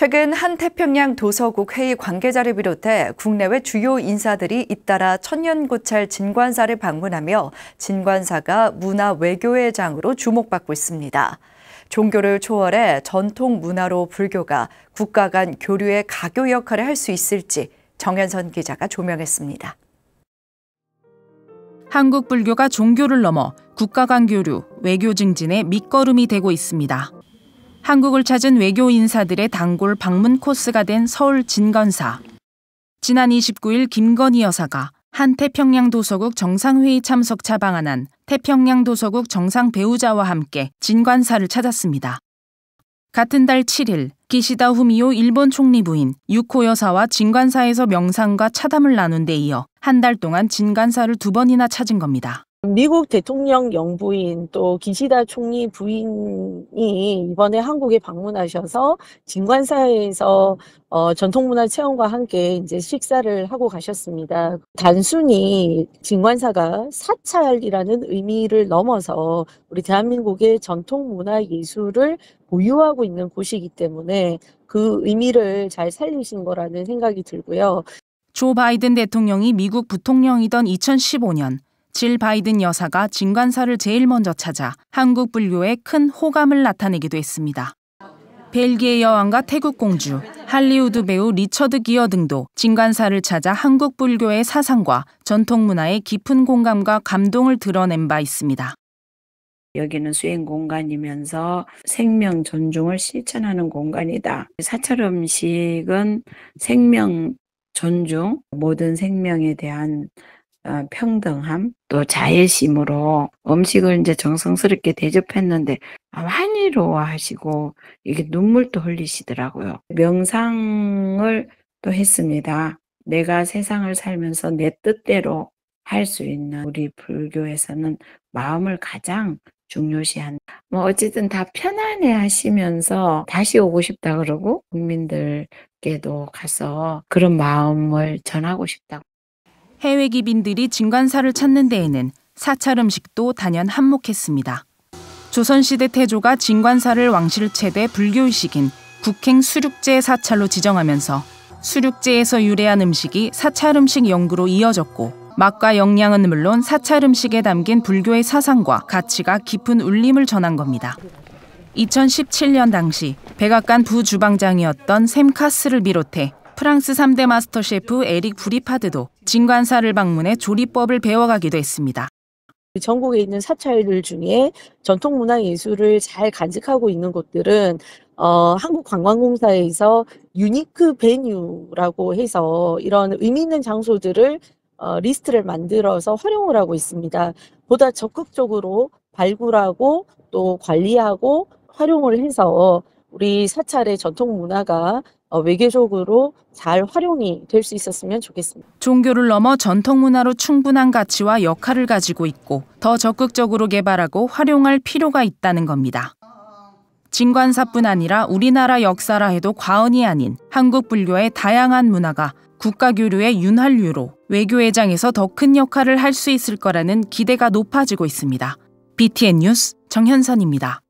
최근 한태평양 도서국 회의 관계자를 비롯해 국내외 주요 인사들이 잇따라 천년고찰 진관사를 방문하며 진관사가 문화 외교의 장으로 주목받고 있습니다. 종교를 초월해 전통 문화로 불교가 국가 간 교류의 가교 역할을 할 수 있을지 정현선 기자가 조명했습니다. 한국 불교가 종교를 넘어 국가 간 교류, 외교 증진의 밑거름이 되고 있습니다. 한국을 찾은 외교 인사들의 단골 방문 코스가 된 서울 진건사. 지난 29일 김건희 여사가 한 태평양 도서국 정상회의 참석차 방한한 태평양 도서국 정상 배우자와 함께 진관사를 찾았습니다. 같은 달 7일 기시다 후미오 일본 총리 부인 유코 여사와 진관사에서 명상과 차담을 나눈 데 이어 한 달 동안 진관사를 두 번이나 찾은 겁니다. 미국 대통령 영부인 또 기시다 총리 부인이 이번에 한국에 방문하셔서 진관사에서 어, 전통문화 체험과 함께 이제 식사를 하고 가셨습니다. 단순히 진관사가 사찰이라는 의미를 넘어서 우리 대한민국의 전통문화 예술을 보유하고 있는 곳이기 때문에 그 의미를 잘 살리신 거라는 생각이 들고요. 조 바이든 대통령이 미국 부통령이던 2015년 질 바이든 여사가 진관사를 제일 먼저 찾아 한국 불교에 큰 호감을 나타내기도 했습니다. 벨기에 여왕과 태국 공주, 할리우드 배우 리처드 기어 등도 진관사를 찾아 한국 불교의 사상과 전통 문화의 깊은 공감과 감동을 드러낸 바 있습니다. 여기는 수행 공간이면서 생명 존중을 실천하는 공간이다. 사찰 음식은 생명 존중, 모든 생명에 대한 어, 평등함 또 자애심으로 음식을 이제 정성스럽게 대접했는데 환희로워하시고 이게 눈물도 흘리시더라고요. 명상을 또 했습니다. 내가 세상을 살면서 내 뜻대로 할 수 있는 우리 불교에서는 마음을 가장 중요시한. 뭐 어쨌든 다 편안해 하시면서 다시 오고 싶다 그러고 국민들께도 가서 그런 마음을 전하고 싶다고. 해외 기빈들이 진관사를 찾는 데에는 사찰 음식도 단연 한몫했습니다. 조선시대 태조가 진관사를 왕실 최대 불교의식인 국행 수륙제 사찰로 지정하면서 수륙제에서 유래한 음식이 사찰 음식 연구로 이어졌고 맛과 영양은 물론 사찰 음식에 담긴 불교의 사상과 가치가 깊은 울림을 전한 겁니다. 2017년 당시 백악관 부주방장이었던 샘 카스를 비롯해 프랑스 3대 마스터 셰프 에릭 브리파드도 진관사를 방문해 조리법을 배워가기도 했습니다. 전국에 있는 사찰들 중에 전통 문화 예술을 잘 간직하고 있는 곳들은 어, 한국관광공사에서 유니크 베뉴라고 해서 이런 의미 있는 장소들을 어, 리스트를 만들어서 활용을 하고 있습니다. 보다 적극적으로 발굴하고 또 관리하고 활용을 해서 우리 사찰의 전통 문화가 어, 외교적으로 잘 활용이 될 수 있었으면 좋겠습니다. 종교를 넘어 전통 문화로 충분한 가치와 역할을 가지고 있고 더 적극적으로 개발하고 활용할 필요가 있다는 겁니다. 진관사뿐 아니라 우리나라 역사라 해도 과언이 아닌 한국 불교의 다양한 문화가 국가 교류의 윤활유로 외교회장에서 더 큰 역할을 할 수 있을 거라는 기대가 높아지고 있습니다. BTN 뉴스 정현선입니다.